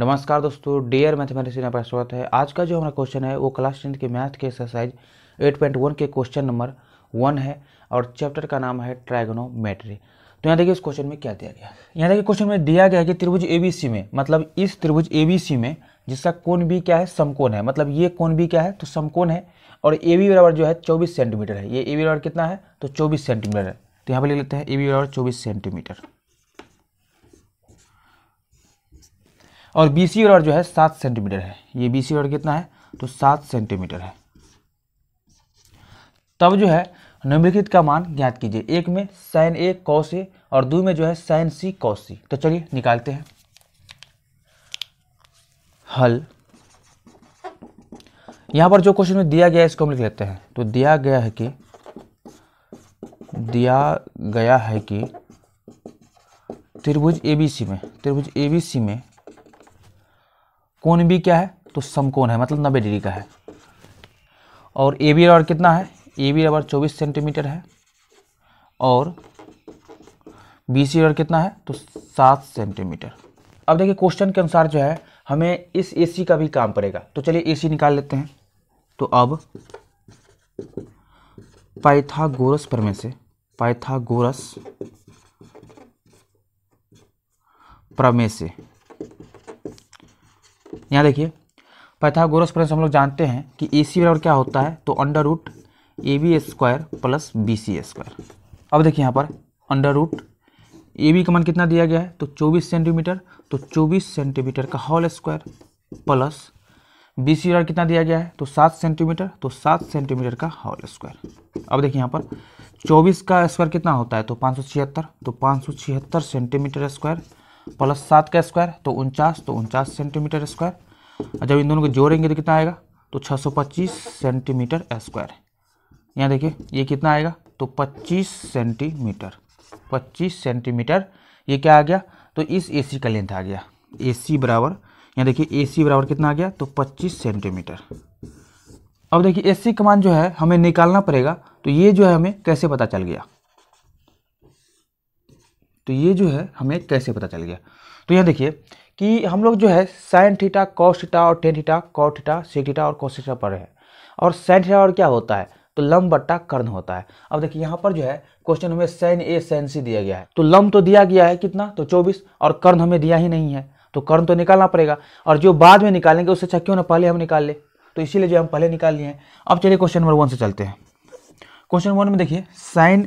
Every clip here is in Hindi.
नमस्कार दोस्तों डियर मैथमेटिक्स में आपका स्वागत है आज का जो हमारा क्वेश्चन है वो क्लास टेंथ के मैथ के एक्सरसाइज 8.1 के क्वेश्चन नंबर वन है और चैप्टर का नाम है ट्राइगोनोमेट्री तो यहाँ देखिए इस क्वेश्चन में क्या दिया गया यहाँ देखिए क्वेश्चन में दिया गया कि त्रिभुज ए में मतलब इस त्रिभुज ए में जिसका कौन भी क्या है समकोन है मतलब ये कौन भी क्या है तो समकोन है और ए बी बराबर जो है चौबीस सेंटीमीटर है ये ए बी बराबर कितना है तो चौबीस सेंटीमीटर है तो यहाँ पर लिख लेते हैं ए बी बराबर चौबीस सेंटीमीटर और बी सी जो है सात सेंटीमीटर है ये बी सी कितना है तो सात सेंटीमीटर है तब जो है निम्नलिखित का मान ज्ञात कीजिए एक में साइन ए कौश ए और दो में जो है साइन सी कौश सी तो चलिए निकालते हैं हल यहां पर जो क्वेश्चन में दिया गया है इसको हम लिख लेते हैं तो दिया गया है कि दिया गया है कि त्रिभुज एबीसी में त्रिभुज एबीसी में कोण भी क्या है तो समकोण है मतलब नब्बे डिग्री का है और ए बी रबर कितना है ए बी रबर चौबीस सेंटीमीटर है और बी सी रबर कितना है तो सात सेंटीमीटर अब देखिए क्वेश्चन के अनुसार जो है हमें इस ए सी का भी काम पड़ेगा तो चलिए ए सी निकाल लेते हैं तो अब पाइथागोरस प्रमेय से पाइथागोरस प्रमेय से यहाँ देखिए पैथागोरस प्रंस हम लोग जानते हैं कि ए सी बराबर क्या होता है तो under root A B square plus B C square अब देखिए यहाँ पर अंडर रूट ए बी का मान कितना दिया गया है तो 24 सेंटीमीटर तो 24 सेंटीमीटर का whole square plus B C बराबर कितना दिया गया है तो 7 सेंटीमीटर तो 7 सेंटीमीटर का होल स्क्वायर अब देखिए यहाँ पर 24 का स्क्वायर कितना होता है तो छिहत्तर तो छिहत्तर सेंटीमीटर स्क्वायर प्लस सात का स्क्वायर तो उनचास तो उनचास सेंटीमीटर स्क्वायर और जब इन दोनों को जोड़ेंगे तो कितना आएगा तो 625 सेंटीमीटर स्क्वायर यहाँ देखिए ये कितना आएगा तो 25 सेंटीमीटर 25 सेंटीमीटर ये क्या आ गया तो इस एसी का लेंथ आ गया एसी बराबर यहाँ देखिए एसी बराबर कितना आ गया तो 25 सेंटीमीटर अब देखिए एसी का मान जो है हमें निकालना पड़ेगा तो ये जो है हमें कैसे पता चल गया तो ये जो है हमें कैसे पता चल गया तो यहाँ देखिए कि हम लोग जो है साइन थीटा कॉस थीटा और tan theta cot theta sec theta और कॉस थीटा पढ़ रहे हैं और साइन थीटा और क्या होता है तो लम बट्टा कर्ण होता है अब देखिए यहाँ पर जो है क्वेश्चन हमें साइन ए साइन सी दिया गया है तो लम तो दिया गया है कितना तो चौबीस और कर्ण हमें दिया ही नहीं है तो कर्ण तो निकालना पड़ेगा और जो बाद में निकालेंगे उससे अच्छा क्यों ना पहले हम निकाल ले तो इसीलिए जो हम पहले निकाल लिए हैं अब चलिए क्वेश्चन नंबर वन से चलते हैं क्वेश्चन वन में देखिए साइन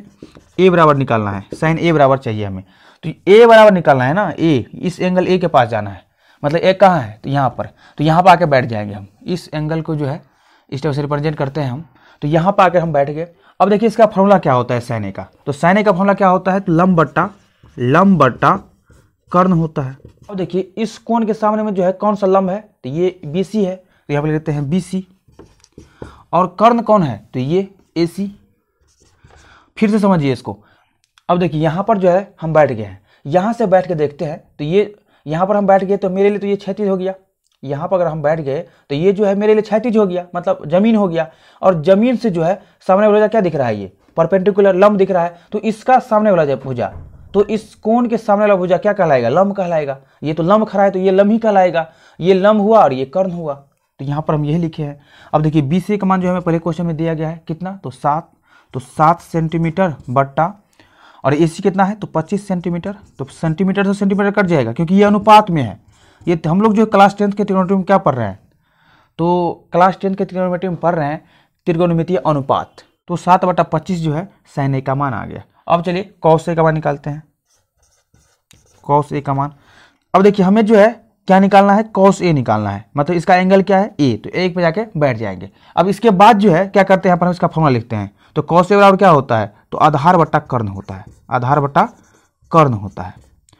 ए बराबर निकालना है साइन ए बराबर चाहिए हमें तो ए बराबर निकालना है ना ए इस एंगल ए के पास जाना है मतलब ए कहाँ है तो यहाँ पर तो यहाँ पर आके बैठ जाएंगे हम इस एंगल को जो है इस टाइप से रिप्रेजेंट करते हैं हम तो यहाँ पर आके हम बैठ गए अब देखिए इसका फॉर्मूला क्या होता है साइन ए का तो साइन ए का फॉर्मूला क्या होता है तो लम बट्टा लम बट्टा कर्ण होता है अब देखिए इस कोण के सामने में जो है कौन सा लम्ब है तो ये बी है तो यहाँ पर लेते हैं बी और कर्ण कौन है तो ये ए सी फिर से समझिए इसको अब देखिए यहाँ पर जो है हम बैठ गए हैं यहाँ से बैठ के देखते हैं तो ये यहाँ पर हम बैठ गए तो मेरे लिए तो ये क्षतिज हो गया यहाँ पर अगर हम बैठ गए तो ये जो है मेरे लिए क्षतिज हो गया मतलब जमीन हो गया और जमीन से जो है सामने वाला क्या दिख रहा है ये परपेंडिकुलर लम्ब दिख रहा है तो इसका सामने वाला जब भुजा तो इस कोण के सामने वाला भुजा क्या कहलाएगा लम्ब कहलाएगा ये तो लम्ब खड़ा है तो ये लम्ब ही कहलाएगा ये लम्ब हुआ और ये कर्ण हुआ तो यहाँ पर हम यही लिखे हैं अब देखिए बी सी का मान जो है पहले क्वेश्चन में दिया गया है कितना तो सात तो सात सेंटीमीटर बट्टा और ए सी कितना है तो पच्चीस सेंटीमीटर तो सेंटीमीटर से सेंटीमीटर कट जाएगा क्योंकि ये अनुपात में है ये हम लोग जो क्लास टेंथ के त्रिगोनोमेट्री में क्या पढ़ रहे हैं तो क्लास टेंथ के त्रिगोनोमेट्री में पढ़ रहे हैं त्रिगोनोमितीय अनुपात तो सात बटा पच्चीस जो है सैन का मान आ गया अब चलिए कौश ए का मान निकालते हैं कौश ए का मान अब देखिए हमें जो है क्या निकालना है कौश ए निकालना है मतलब इसका एंगल क्या है ए तो एक पे जाके बैठ जाएंगे अब इसके बाद जो है क्या करते हैं अपन इसका फॉर्मूला लिखते हैं तो कॉस बराबर क्या होता है तो आधार बट्टा कर्ण होता है आधार बट्टा कर्ण होता है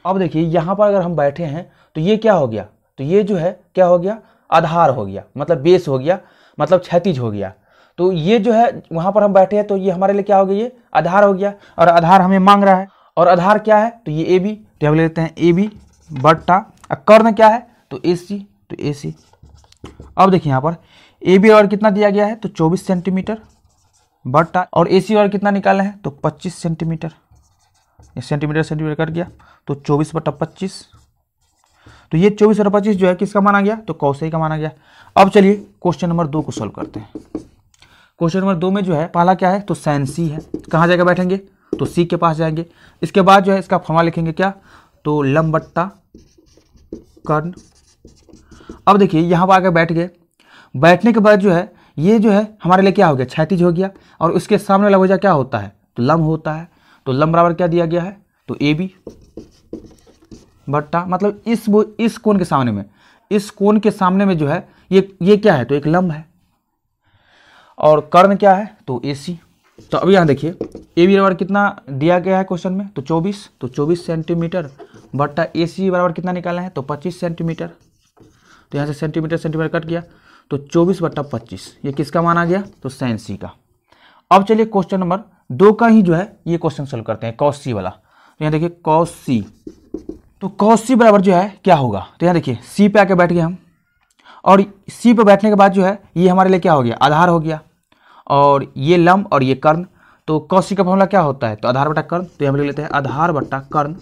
अब देखिए यहाँ पर अगर हम बैठे हैं तो ये क्या हो गया तो ये जो है क्या हो गया आधार हो गया मतलब बेस हो गया मतलब क्षतिज हो गया तो ये जो है वहाँ पर हम बैठे हैं तो ये हमारे लिए क्या हो गया ये आधार हो गया और आधार हमें मांग रहा है और आधार क्या है तो ये ए बी तो हम लेते हैं ए बी बट्टा कर्ण क्या है तो ए सी तो ए सी अब देखिए यहाँ पर ए बी और कितना दिया गया है तो 24 सेंटीमीटर बट्टा और ए सी कितना निकाला है तो पच्चीस सेंटीमीटर सेंटीमीटर सेंटीमीटर कट गया तो चौबीस बटा पच्चीस तो ये चौबीस बटा पच्चीस जो है किसका माना गया तो कौशे का माना गया अब चलिए क्वेश्चन नंबर दो को सॉल्व करते हैं क्वेश्चन नंबर दो में जो है पहला क्या है तो साइन सी है कहाँ जाकर बैठेंगे तो सी के पास जाएंगे इसके बाद जो है इसका फॉर्मा लिखेंगे क्या तो लम्बट्टा कर्ण अब देखिए यहाँ पर आकर बैठ गए बैठने के बाद जो है ये जो है हमारे लिए क्या हो गया छैतीज हो गया और उसके सामने वाला भुजा क्या होता है तो लम्ब होता है तो लम्ब बराबर क्या दिया गया है तो ए बी बट्टा मतलब इस वो इस कोण के सामने में इस कोण के सामने में जो है ये ये क्या है तो एक लम्ब है और कर्ण क्या है तो ए सी तो अब यहाँ देखिए ए बी बराबर कितना दिया गया है क्वेश्चन में तो 24 तो 24 सेंटीमीटर बट्टा ए सी बराबर कितना निकालना है तो 25 सेंटीमीटर तो यहाँ से सेंटीमीटर सेंटीमीटर कट गया तो चौबीस बट्टा पच्चीस ये किसका माना गया तो साइन सी का अब चलिए क्वेश्चन नंबर दो का ही जो है ये क्वेश्चन सोल्व करते हैं कॉस सी वाला तो यहाँ देखिए कॉस सी तो कॉस सी बराबर जो है क्या होगा तो यहाँ देखिए सी पे आके बैठ गए हम और सी पे बैठने के बाद जो है ये हमारे लिए क्या हो गया आधार हो गया और ये लम्ब और ये कर्ण तो कॉस सी का फॉर्मूला क्या होता है तो आधार बटा कर्ण तो हम लिख लेते हैं आधार बट्टा कर्ण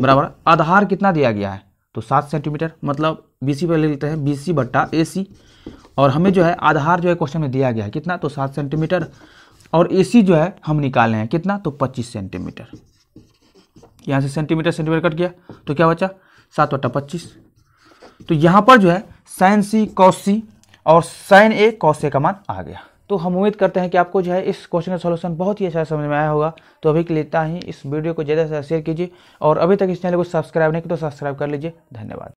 बराबर आधार कितना दिया गया है तो सात सेंटीमीटर मतलब बी सी ले लेते हैं बी सी बट्टा ए सी और हमें जो है आधार जो है क्वेश्चन में दिया गया है कितना तो सात सेंटीमीटर और ए सी जो है हम निकाले हैं कितना तो पच्चीस सेंटीमीटर यहाँ से सेंटीमीटर सेंटीमीटर कट गया तो क्या बचा सात बट्टा पच्चीस तो यहाँ पर जो है साइन सी कॉस सी और साइन ए कॉस ए का मान आ गया तो हम उम्मीद करते हैं कि आपको जो है इस क्वेश्चन का सॉल्यूशन बहुत ही अच्छा समझ में आया होगा तो अभी के लिए इतना ही इस वीडियो को ज़्यादा से ज़्यादा शेयर कीजिए और अभी तक इस चैनल को सब्सक्राइब नहीं किया तो सब्सक्राइब कर लीजिए धन्यवाद